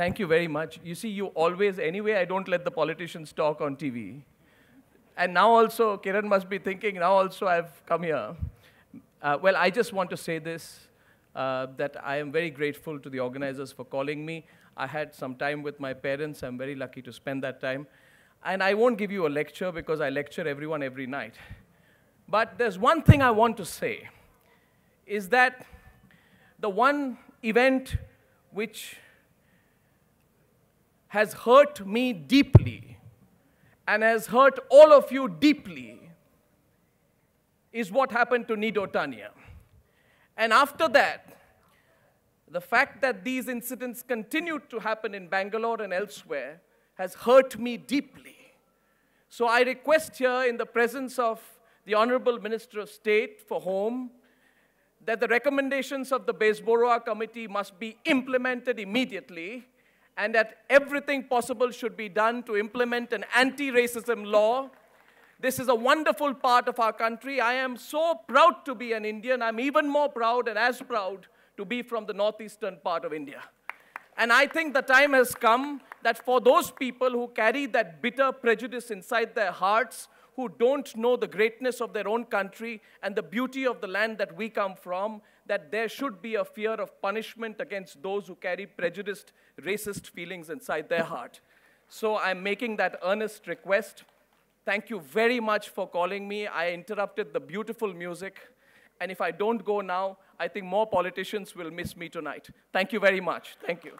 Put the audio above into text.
Thank you very much. You see, you always, anyway, I don't let the politicians talk on TV. And now also, Kiran must be thinking, now also I've come here. Uh, well, I just want to say this, uh, that I am very grateful to the organizers for calling me. I had some time with my parents. I'm very lucky to spend that time. And I won't give you a lecture because I lecture everyone every night. But there's one thing I want to say, is that the one event which has hurt me deeply and has hurt all of you deeply is what happened to Nido Tanya. And after that, the fact that these incidents continued to happen in Bangalore and elsewhere has hurt me deeply. So I request here, in the presence of the Honorable Minister of State for Home, that the recommendations of the Besboroa Committee must be implemented immediately and that everything possible should be done to implement an anti-racism law. This is a wonderful part of our country. I am so proud to be an Indian. I'm even more proud and as proud to be from the northeastern part of India. And I think the time has come that for those people who carry that bitter prejudice inside their hearts, who don't know the greatness of their own country and the beauty of the land that we come from, that there should be a fear of punishment against those who carry prejudiced, racist feelings inside their heart. So I'm making that earnest request. Thank you very much for calling me. I interrupted the beautiful music. And if I don't go now, I think more politicians will miss me tonight. Thank you very much. Thank you.